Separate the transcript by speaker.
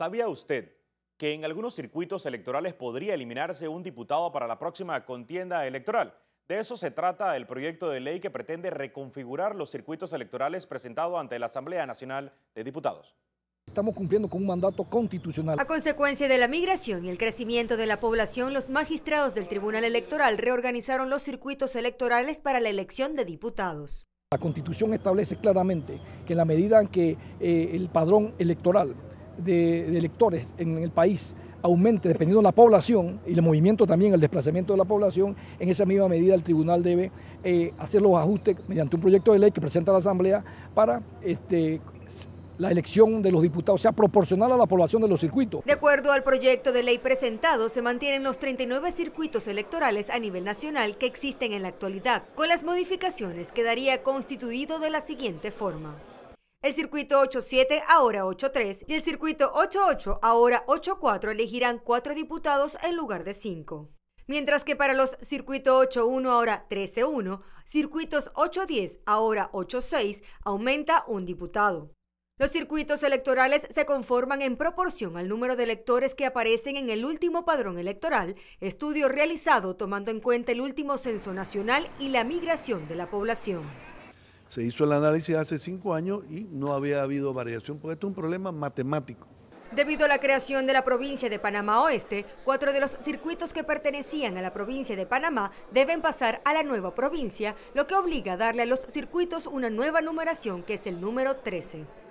Speaker 1: ¿Sabía usted que en algunos circuitos electorales podría eliminarse un diputado para la próxima contienda electoral? De eso se trata el proyecto de ley que pretende reconfigurar los circuitos electorales presentado ante la Asamblea Nacional de Diputados.
Speaker 2: Estamos cumpliendo con un mandato constitucional. A
Speaker 3: consecuencia de la migración y el crecimiento de la población, los magistrados del Tribunal Electoral reorganizaron los circuitos electorales para la elección de diputados.
Speaker 2: La Constitución establece claramente que en la medida en que eh, el padrón electoral de, electores en el país aumente dependiendo de la población y el movimiento también, el desplazamiento de la población, en esa misma medida el tribunal debe eh, hacer los ajustes mediante un proyecto de ley que presenta la Asamblea para este, la elección de los diputados sea proporcional a la población de los circuitos.
Speaker 3: De acuerdo al proyecto de ley presentado, se mantienen los 39 circuitos electorales a nivel nacional que existen en la actualidad. Con las modificaciones quedaría constituido de la siguiente forma. El circuito 87 ahora 83 y el circuito 88 ahora 84 elegirán cuatro diputados en lugar de cinco. Mientras que para los circuito 81 ahora 131, circuitos 810 ahora 86 aumenta un diputado. Los circuitos electorales se conforman en proporción al número de electores que aparecen en el último padrón electoral, estudio realizado tomando en cuenta el último censo nacional y la migración de la población.
Speaker 2: Se hizo el análisis hace cinco años y no había habido variación, porque esto es un problema matemático.
Speaker 3: Debido a la creación de la provincia de Panamá Oeste, cuatro de los circuitos que pertenecían a la provincia de Panamá deben pasar a la nueva provincia, lo que obliga a darle a los circuitos una nueva numeración, que es el número 13.